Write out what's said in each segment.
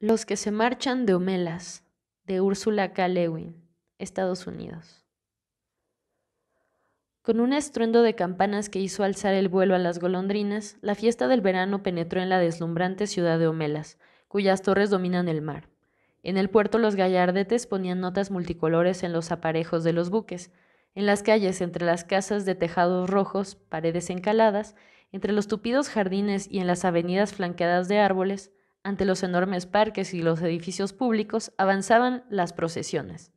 Los que se marchan de Homelas, de Úrsula K. Lewin, Estados Unidos. Con un estruendo de campanas que hizo alzar el vuelo a las golondrinas, la fiesta del verano penetró en la deslumbrante ciudad de Homelas, cuyas torres dominan el mar. En el puerto los gallardetes ponían notas multicolores en los aparejos de los buques, en las calles entre las casas de tejados rojos, paredes encaladas, entre los tupidos jardines y en las avenidas flanqueadas de árboles, ante los enormes parques y los edificios públicos avanzaban las procesiones.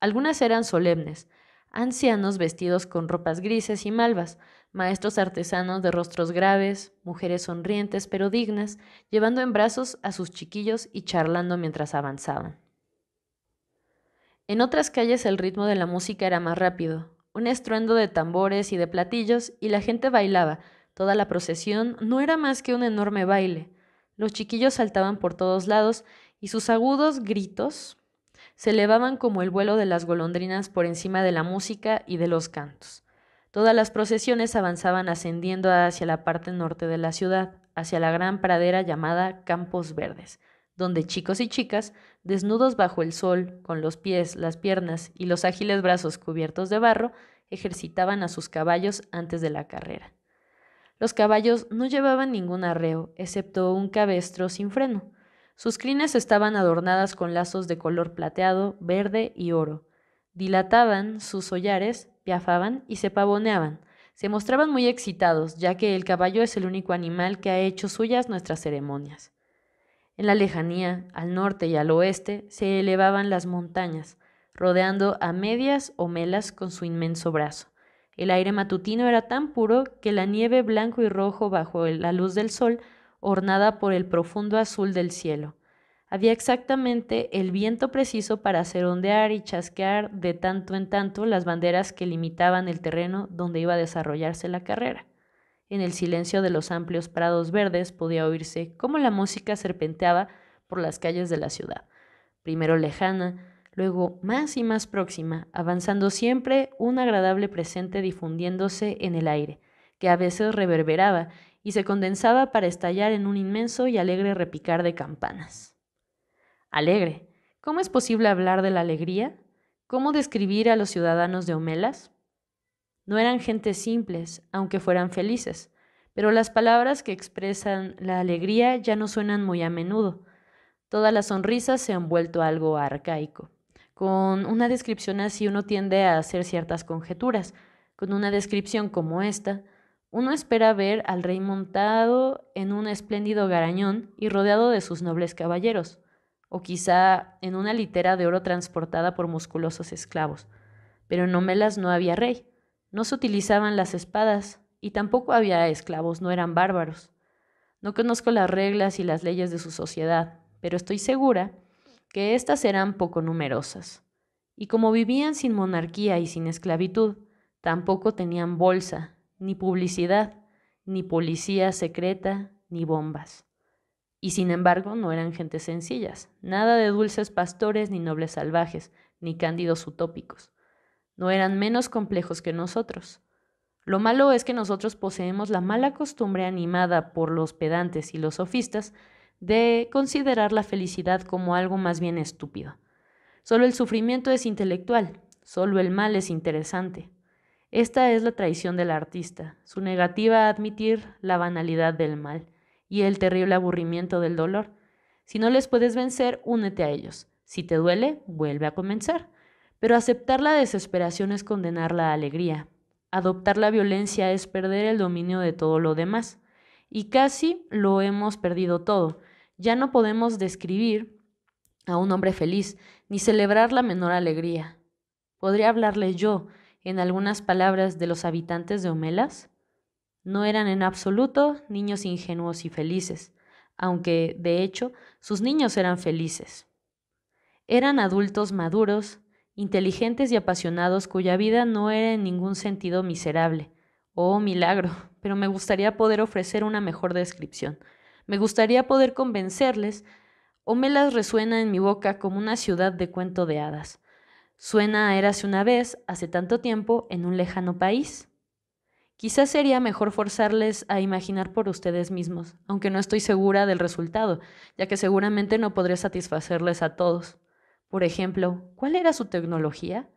Algunas eran solemnes, ancianos vestidos con ropas grises y malvas, maestros artesanos de rostros graves, mujeres sonrientes pero dignas, llevando en brazos a sus chiquillos y charlando mientras avanzaban. En otras calles el ritmo de la música era más rápido, un estruendo de tambores y de platillos, y la gente bailaba. Toda la procesión no era más que un enorme baile, los chiquillos saltaban por todos lados y sus agudos gritos se elevaban como el vuelo de las golondrinas por encima de la música y de los cantos. Todas las procesiones avanzaban ascendiendo hacia la parte norte de la ciudad, hacia la gran pradera llamada Campos Verdes, donde chicos y chicas, desnudos bajo el sol, con los pies, las piernas y los ágiles brazos cubiertos de barro, ejercitaban a sus caballos antes de la carrera. Los caballos no llevaban ningún arreo, excepto un cabestro sin freno. Sus crines estaban adornadas con lazos de color plateado, verde y oro. Dilataban sus hollares, piafaban y se pavoneaban. Se mostraban muy excitados, ya que el caballo es el único animal que ha hecho suyas nuestras ceremonias. En la lejanía, al norte y al oeste, se elevaban las montañas, rodeando a medias o melas con su inmenso brazo. El aire matutino era tan puro que la nieve blanco y rojo bajo la luz del sol, ornada por el profundo azul del cielo. Había exactamente el viento preciso para hacer ondear y chasquear de tanto en tanto las banderas que limitaban el terreno donde iba a desarrollarse la carrera. En el silencio de los amplios prados verdes podía oírse cómo la música serpenteaba por las calles de la ciudad, primero lejana, luego más y más próxima, avanzando siempre un agradable presente difundiéndose en el aire, que a veces reverberaba y se condensaba para estallar en un inmenso y alegre repicar de campanas. Alegre. ¿Cómo es posible hablar de la alegría? ¿Cómo describir a los ciudadanos de Homelas? No eran gentes simples, aunque fueran felices, pero las palabras que expresan la alegría ya no suenan muy a menudo. Todas las sonrisas se han vuelto algo arcaico. Con una descripción así uno tiende a hacer ciertas conjeturas. Con una descripción como esta, uno espera ver al rey montado en un espléndido garañón y rodeado de sus nobles caballeros, o quizá en una litera de oro transportada por musculosos esclavos. Pero en Nomelas no había rey, no se utilizaban las espadas, y tampoco había esclavos, no eran bárbaros. No conozco las reglas y las leyes de su sociedad, pero estoy segura que éstas eran poco numerosas. Y como vivían sin monarquía y sin esclavitud, tampoco tenían bolsa, ni publicidad, ni policía secreta, ni bombas. Y sin embargo no eran gentes sencillas, nada de dulces pastores ni nobles salvajes, ni cándidos utópicos. No eran menos complejos que nosotros. Lo malo es que nosotros poseemos la mala costumbre animada por los pedantes y los sofistas de considerar la felicidad como algo más bien estúpido. Solo el sufrimiento es intelectual, solo el mal es interesante. Esta es la traición del artista, su negativa a admitir la banalidad del mal y el terrible aburrimiento del dolor. Si no les puedes vencer, únete a ellos. Si te duele, vuelve a comenzar. Pero aceptar la desesperación es condenar la alegría. Adoptar la violencia es perder el dominio de todo lo demás y casi lo hemos perdido todo. Ya no podemos describir a un hombre feliz ni celebrar la menor alegría. ¿Podría hablarle yo en algunas palabras de los habitantes de Homelas? No eran en absoluto niños ingenuos y felices, aunque, de hecho, sus niños eran felices. Eran adultos maduros, inteligentes y apasionados cuya vida no era en ningún sentido miserable, Oh, milagro, pero me gustaría poder ofrecer una mejor descripción. Me gustaría poder convencerles, o me las resuena en mi boca como una ciudad de cuento de hadas. Suena a érase una vez, hace tanto tiempo, en un lejano país. Quizás sería mejor forzarles a imaginar por ustedes mismos, aunque no estoy segura del resultado, ya que seguramente no podré satisfacerles a todos. Por ejemplo, ¿cuál era su tecnología?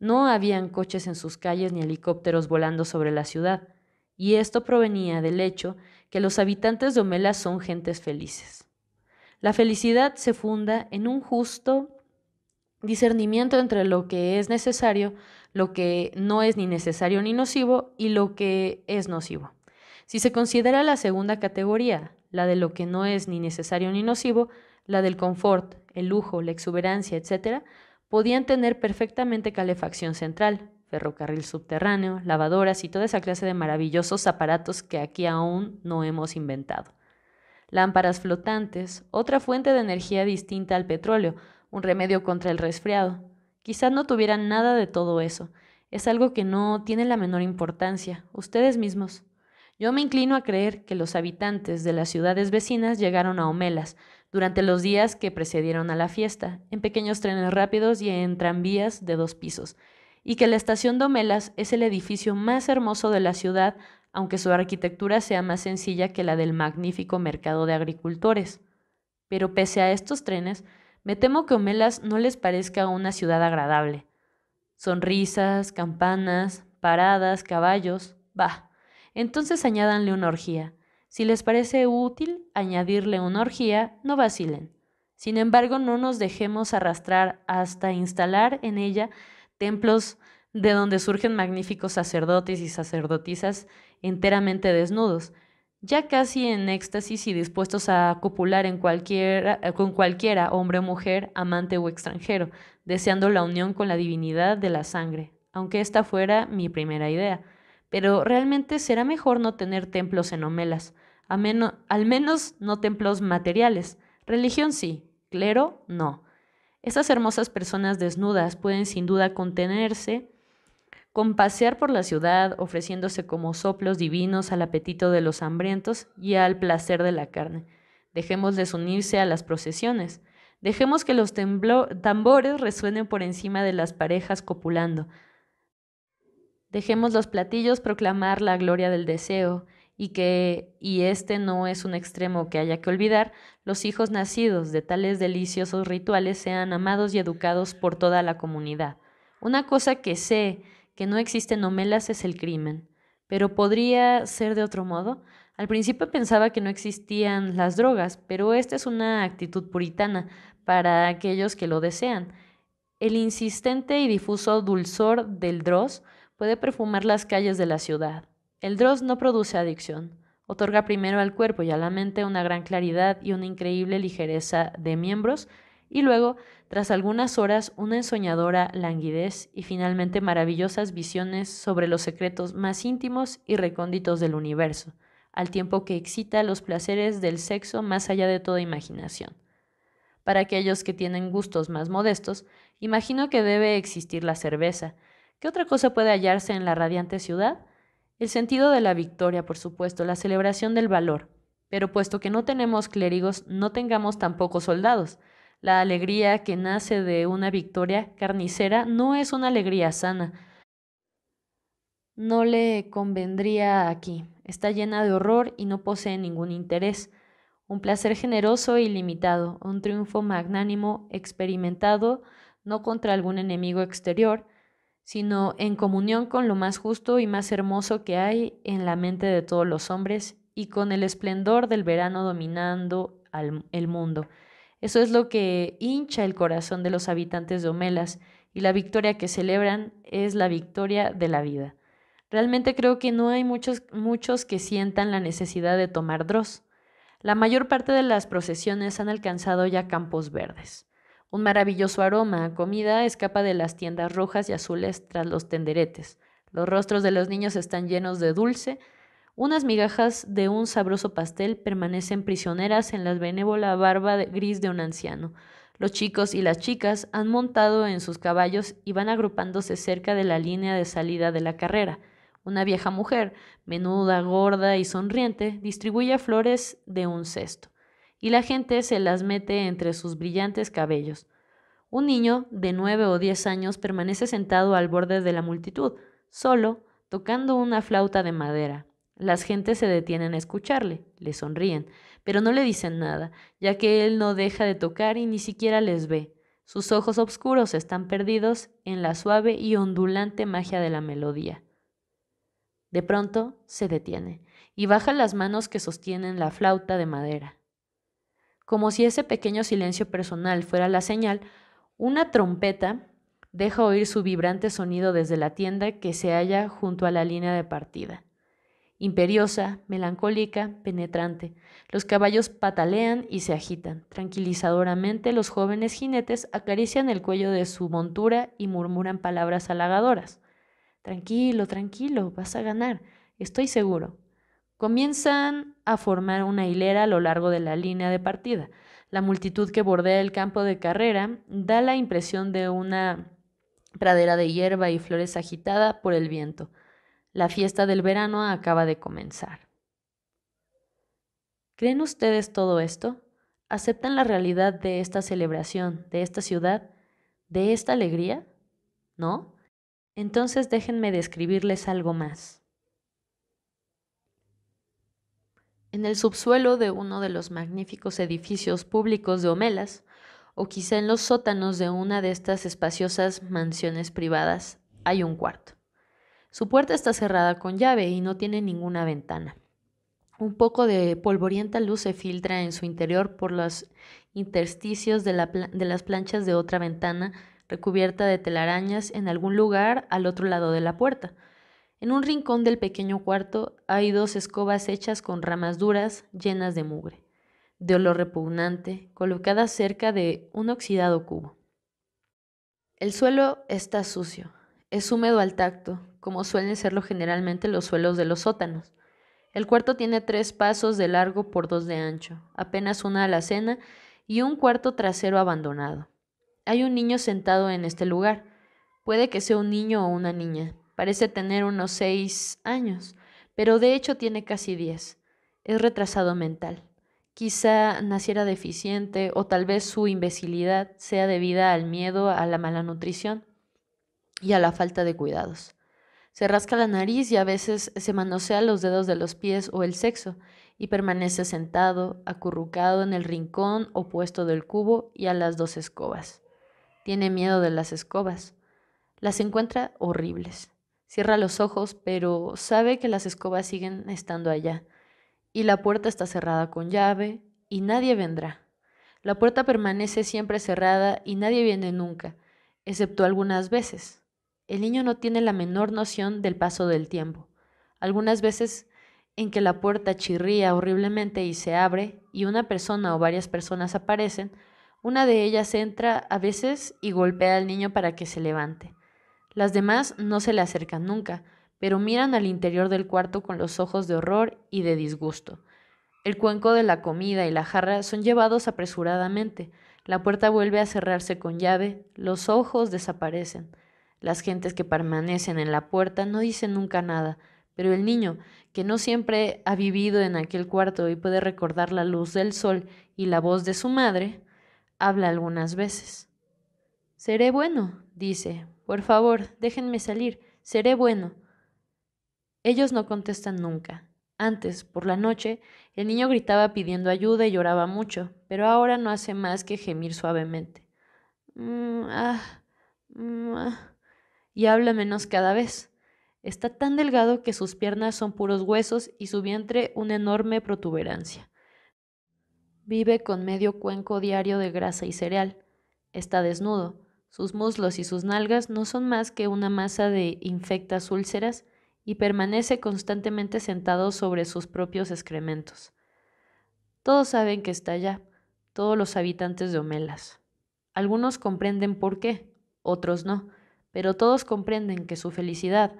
No habían coches en sus calles ni helicópteros volando sobre la ciudad, y esto provenía del hecho que los habitantes de Omela son gentes felices. La felicidad se funda en un justo discernimiento entre lo que es necesario, lo que no es ni necesario ni nocivo y lo que es nocivo. Si se considera la segunda categoría, la de lo que no es ni necesario ni nocivo, la del confort, el lujo, la exuberancia, etc., podían tener perfectamente calefacción central, ferrocarril subterráneo, lavadoras y toda esa clase de maravillosos aparatos que aquí aún no hemos inventado. Lámparas flotantes, otra fuente de energía distinta al petróleo, un remedio contra el resfriado. Quizás no tuvieran nada de todo eso. Es algo que no tiene la menor importancia. Ustedes mismos, yo me inclino a creer que los habitantes de las ciudades vecinas llegaron a Homelas durante los días que precedieron a la fiesta, en pequeños trenes rápidos y en tranvías de dos pisos, y que la estación de Homelas es el edificio más hermoso de la ciudad, aunque su arquitectura sea más sencilla que la del magnífico mercado de agricultores. Pero pese a estos trenes, me temo que Homelas no les parezca una ciudad agradable. Sonrisas, campanas, paradas, caballos, bah entonces añádanle una orgía. Si les parece útil añadirle una orgía, no vacilen. Sin embargo, no nos dejemos arrastrar hasta instalar en ella templos de donde surgen magníficos sacerdotes y sacerdotisas enteramente desnudos, ya casi en éxtasis y dispuestos a copular eh, con cualquiera, hombre o mujer, amante o extranjero, deseando la unión con la divinidad de la sangre, aunque esta fuera mi primera idea pero realmente será mejor no tener templos en Homelas, al menos no templos materiales. Religión sí, clero no. Esas hermosas personas desnudas pueden sin duda contenerse con pasear por la ciudad, ofreciéndose como soplos divinos al apetito de los hambrientos y al placer de la carne. de unirse a las procesiones. Dejemos que los tambores resuenen por encima de las parejas copulando, Dejemos los platillos proclamar la gloria del deseo y que, y este no es un extremo que haya que olvidar, los hijos nacidos de tales deliciosos rituales sean amados y educados por toda la comunidad. Una cosa que sé que no existe en Omelas es el crimen, pero podría ser de otro modo. Al principio pensaba que no existían las drogas, pero esta es una actitud puritana para aquellos que lo desean. El insistente y difuso dulzor del dross puede perfumar las calles de la ciudad. El Dross no produce adicción. Otorga primero al cuerpo y a la mente una gran claridad y una increíble ligereza de miembros, y luego, tras algunas horas, una ensoñadora languidez y finalmente maravillosas visiones sobre los secretos más íntimos y recónditos del universo, al tiempo que excita los placeres del sexo más allá de toda imaginación. Para aquellos que tienen gustos más modestos, imagino que debe existir la cerveza, ¿Qué otra cosa puede hallarse en la radiante ciudad? El sentido de la victoria, por supuesto, la celebración del valor. Pero puesto que no tenemos clérigos, no tengamos tampoco soldados. La alegría que nace de una victoria carnicera no es una alegría sana. No le convendría aquí. Está llena de horror y no posee ningún interés. Un placer generoso y limitado, un triunfo magnánimo experimentado no contra algún enemigo exterior, sino en comunión con lo más justo y más hermoso que hay en la mente de todos los hombres y con el esplendor del verano dominando el mundo. Eso es lo que hincha el corazón de los habitantes de Omelas y la victoria que celebran es la victoria de la vida. Realmente creo que no hay muchos, muchos que sientan la necesidad de tomar dros. La mayor parte de las procesiones han alcanzado ya campos verdes. Un maravilloso aroma a comida escapa de las tiendas rojas y azules tras los tenderetes. Los rostros de los niños están llenos de dulce. Unas migajas de un sabroso pastel permanecen prisioneras en la benévola barba gris de un anciano. Los chicos y las chicas han montado en sus caballos y van agrupándose cerca de la línea de salida de la carrera. Una vieja mujer, menuda, gorda y sonriente, distribuye flores de un cesto y la gente se las mete entre sus brillantes cabellos. Un niño de nueve o diez años permanece sentado al borde de la multitud, solo, tocando una flauta de madera. Las gentes se detienen a escucharle, le sonríen, pero no le dicen nada, ya que él no deja de tocar y ni siquiera les ve. Sus ojos oscuros están perdidos en la suave y ondulante magia de la melodía. De pronto se detiene y baja las manos que sostienen la flauta de madera. Como si ese pequeño silencio personal fuera la señal, una trompeta deja oír su vibrante sonido desde la tienda que se halla junto a la línea de partida. Imperiosa, melancólica, penetrante, los caballos patalean y se agitan. Tranquilizadoramente los jóvenes jinetes acarician el cuello de su montura y murmuran palabras halagadoras. Tranquilo, tranquilo, vas a ganar, estoy seguro. Comienzan a formar una hilera a lo largo de la línea de partida. La multitud que bordea el campo de carrera da la impresión de una pradera de hierba y flores agitada por el viento. La fiesta del verano acaba de comenzar. ¿Creen ustedes todo esto? ¿Aceptan la realidad de esta celebración, de esta ciudad, de esta alegría? ¿No? Entonces déjenme describirles algo más. en el subsuelo de uno de los magníficos edificios públicos de Homelas, o quizá en los sótanos de una de estas espaciosas mansiones privadas, hay un cuarto. Su puerta está cerrada con llave y no tiene ninguna ventana. Un poco de polvorienta luz se filtra en su interior por los intersticios de, de las planchas de otra ventana recubierta de telarañas en algún lugar al otro lado de la puerta. En un rincón del pequeño cuarto hay dos escobas hechas con ramas duras, llenas de mugre, de olor repugnante, colocadas cerca de un oxidado cubo. El suelo está sucio, es húmedo al tacto, como suelen serlo generalmente los suelos de los sótanos. El cuarto tiene tres pasos de largo por dos de ancho, apenas una alacena y un cuarto trasero abandonado. Hay un niño sentado en este lugar. Puede que sea un niño o una niña, Parece tener unos seis años, pero de hecho tiene casi diez. Es retrasado mental. Quizá naciera deficiente o tal vez su imbecilidad sea debida al miedo a la mala nutrición y a la falta de cuidados. Se rasca la nariz y a veces se manosea los dedos de los pies o el sexo y permanece sentado, acurrucado en el rincón opuesto del cubo y a las dos escobas. Tiene miedo de las escobas. Las encuentra horribles. Cierra los ojos, pero sabe que las escobas siguen estando allá, y la puerta está cerrada con llave, y nadie vendrá. La puerta permanece siempre cerrada y nadie viene nunca, excepto algunas veces. El niño no tiene la menor noción del paso del tiempo. Algunas veces en que la puerta chirría horriblemente y se abre, y una persona o varias personas aparecen, una de ellas entra a veces y golpea al niño para que se levante. Las demás no se le acercan nunca, pero miran al interior del cuarto con los ojos de horror y de disgusto. El cuenco de la comida y la jarra son llevados apresuradamente, la puerta vuelve a cerrarse con llave, los ojos desaparecen. Las gentes que permanecen en la puerta no dicen nunca nada, pero el niño, que no siempre ha vivido en aquel cuarto y puede recordar la luz del sol y la voz de su madre, habla algunas veces. Seré bueno, dice, por favor, déjenme salir, seré bueno. Ellos no contestan nunca. Antes, por la noche, el niño gritaba pidiendo ayuda y lloraba mucho, pero ahora no hace más que gemir suavemente. Mm, ah, mm, ah, Y habla menos cada vez. Está tan delgado que sus piernas son puros huesos y su vientre una enorme protuberancia. Vive con medio cuenco diario de grasa y cereal. Está desnudo. Sus muslos y sus nalgas no son más que una masa de infectas úlceras y permanece constantemente sentado sobre sus propios excrementos. Todos saben que está allá, todos los habitantes de Homelas. Algunos comprenden por qué, otros no, pero todos comprenden que su felicidad,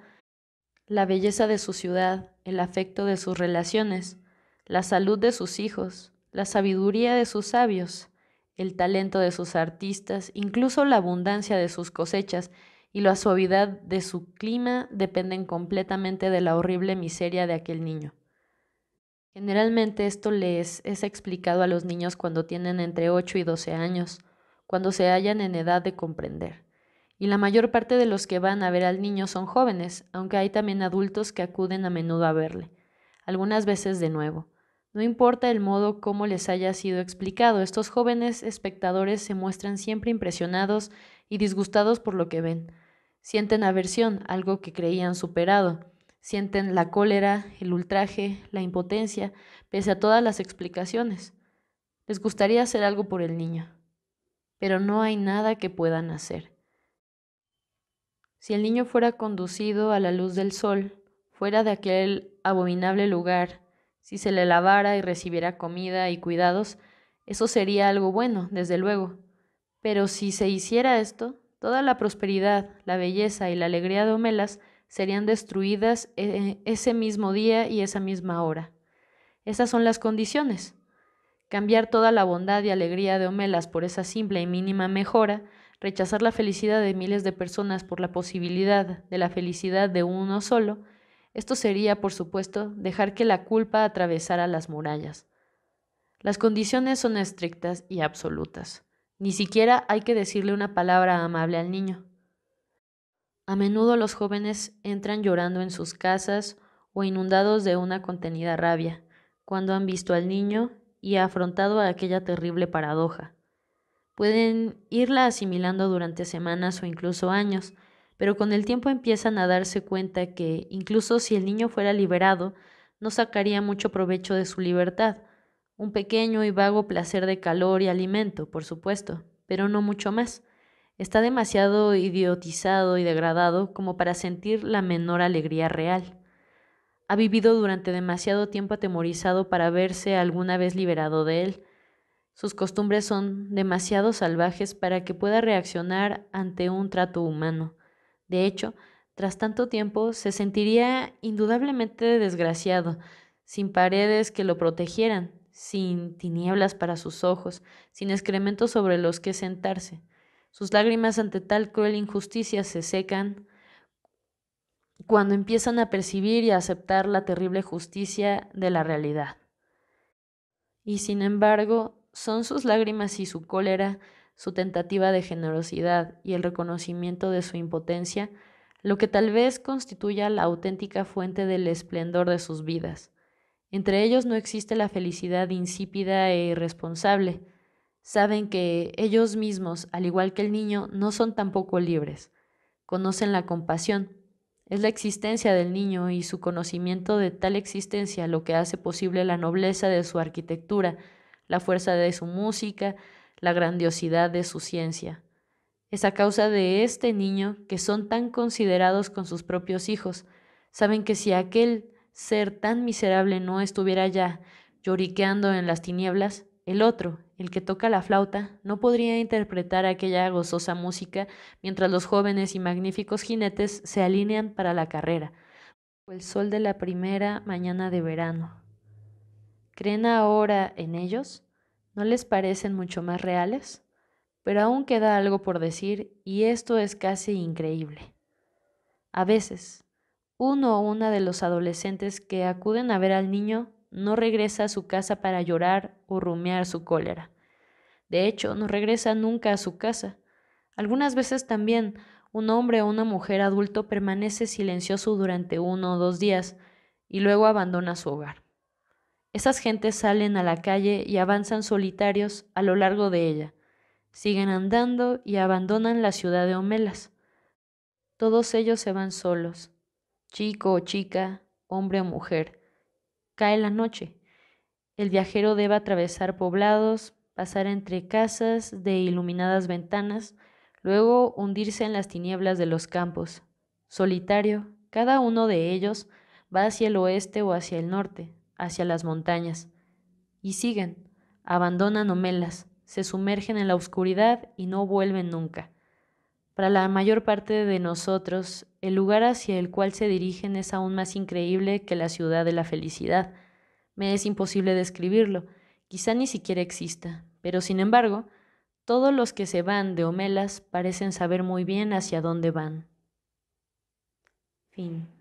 la belleza de su ciudad, el afecto de sus relaciones, la salud de sus hijos, la sabiduría de sus sabios, el talento de sus artistas, incluso la abundancia de sus cosechas y la suavidad de su clima dependen completamente de la horrible miseria de aquel niño. Generalmente esto les es explicado a los niños cuando tienen entre 8 y 12 años, cuando se hallan en edad de comprender. Y la mayor parte de los que van a ver al niño son jóvenes, aunque hay también adultos que acuden a menudo a verle, algunas veces de nuevo. No importa el modo como les haya sido explicado, estos jóvenes espectadores se muestran siempre impresionados y disgustados por lo que ven. Sienten aversión, algo que creían superado. Sienten la cólera, el ultraje, la impotencia, pese a todas las explicaciones. Les gustaría hacer algo por el niño, pero no hay nada que puedan hacer. Si el niño fuera conducido a la luz del sol, fuera de aquel abominable lugar, si se le lavara y recibiera comida y cuidados, eso sería algo bueno, desde luego. Pero si se hiciera esto, toda la prosperidad, la belleza y la alegría de Homelas serían destruidas e-, ese mismo día y esa misma hora. Esas son las condiciones. Cambiar toda la bondad y alegría de Homelas por esa simple y mínima mejora, rechazar la felicidad de miles de personas por la posibilidad de la felicidad de uno solo, esto sería, por supuesto, dejar que la culpa atravesara las murallas. Las condiciones son estrictas y absolutas. Ni siquiera hay que decirle una palabra amable al niño. A menudo los jóvenes entran llorando en sus casas o inundados de una contenida rabia, cuando han visto al niño y ha afrontado aquella terrible paradoja. Pueden irla asimilando durante semanas o incluso años, pero con el tiempo empiezan a darse cuenta que, incluso si el niño fuera liberado, no sacaría mucho provecho de su libertad, un pequeño y vago placer de calor y alimento, por supuesto, pero no mucho más. Está demasiado idiotizado y degradado como para sentir la menor alegría real. Ha vivido durante demasiado tiempo atemorizado para verse alguna vez liberado de él. Sus costumbres son demasiado salvajes para que pueda reaccionar ante un trato humano. De hecho, tras tanto tiempo se sentiría indudablemente desgraciado, sin paredes que lo protegieran, sin tinieblas para sus ojos, sin excrementos sobre los que sentarse. Sus lágrimas ante tal cruel injusticia se secan cuando empiezan a percibir y a aceptar la terrible justicia de la realidad. Y sin embargo, son sus lágrimas y su cólera su tentativa de generosidad y el reconocimiento de su impotencia, lo que tal vez constituya la auténtica fuente del esplendor de sus vidas. Entre ellos no existe la felicidad insípida e irresponsable. Saben que ellos mismos, al igual que el niño, no son tampoco libres. Conocen la compasión. Es la existencia del niño y su conocimiento de tal existencia lo que hace posible la nobleza de su arquitectura, la fuerza de su música, la grandiosidad de su ciencia. Es a causa de este niño que son tan considerados con sus propios hijos. Saben que si aquel ser tan miserable no estuviera ya lloriqueando en las tinieblas, el otro, el que toca la flauta, no podría interpretar aquella gozosa música mientras los jóvenes y magníficos jinetes se alinean para la carrera, el sol de la primera mañana de verano. ¿Creen ahora en ellos? ¿No les parecen mucho más reales? Pero aún queda algo por decir y esto es casi increíble. A veces, uno o una de los adolescentes que acuden a ver al niño no regresa a su casa para llorar o rumiar su cólera. De hecho, no regresa nunca a su casa. Algunas veces también un hombre o una mujer adulto permanece silencioso durante uno o dos días y luego abandona su hogar. Esas gentes salen a la calle y avanzan solitarios a lo largo de ella. Siguen andando y abandonan la ciudad de Homelas. Todos ellos se van solos, chico o chica, hombre o mujer. Cae la noche. El viajero debe atravesar poblados, pasar entre casas de iluminadas ventanas, luego hundirse en las tinieblas de los campos. Solitario, cada uno de ellos va hacia el oeste o hacia el norte, hacia las montañas. Y siguen, abandonan Omelas, se sumergen en la oscuridad y no vuelven nunca. Para la mayor parte de nosotros, el lugar hacia el cual se dirigen es aún más increíble que la ciudad de la felicidad. Me es imposible describirlo, quizá ni siquiera exista, pero sin embargo, todos los que se van de Omelas parecen saber muy bien hacia dónde van. Fin.